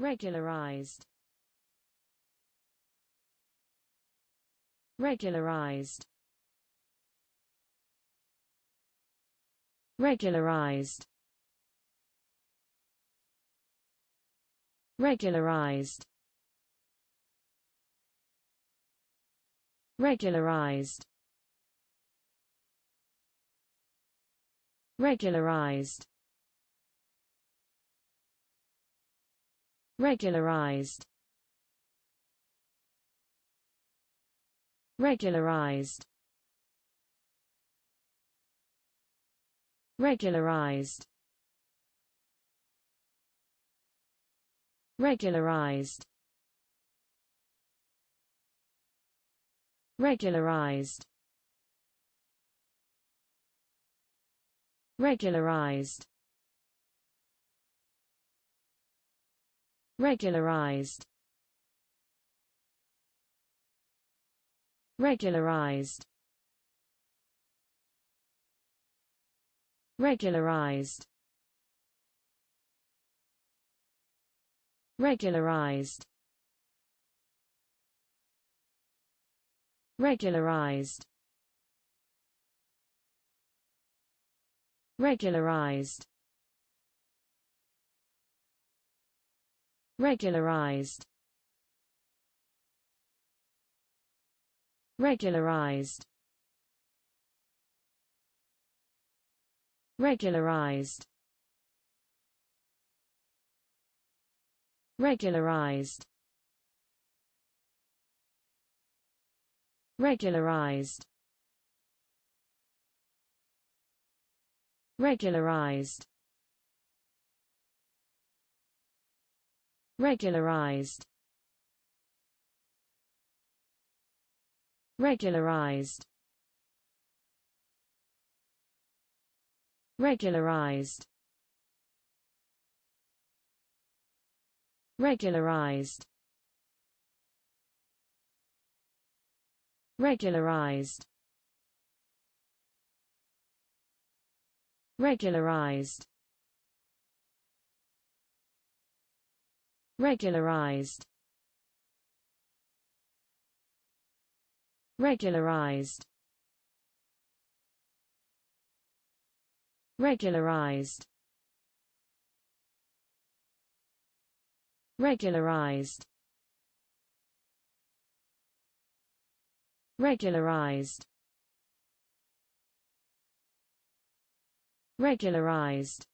regularized regularized regularized regularized regularized regularized regularized regularized regularized regularized regularized regularized regularized regularized regularized regularized regularized regularized regularized regularized regularized regularized regularized regularized regularized regularized regularized regularized regularized regularized regularized regularized regularized regularized regularized regularized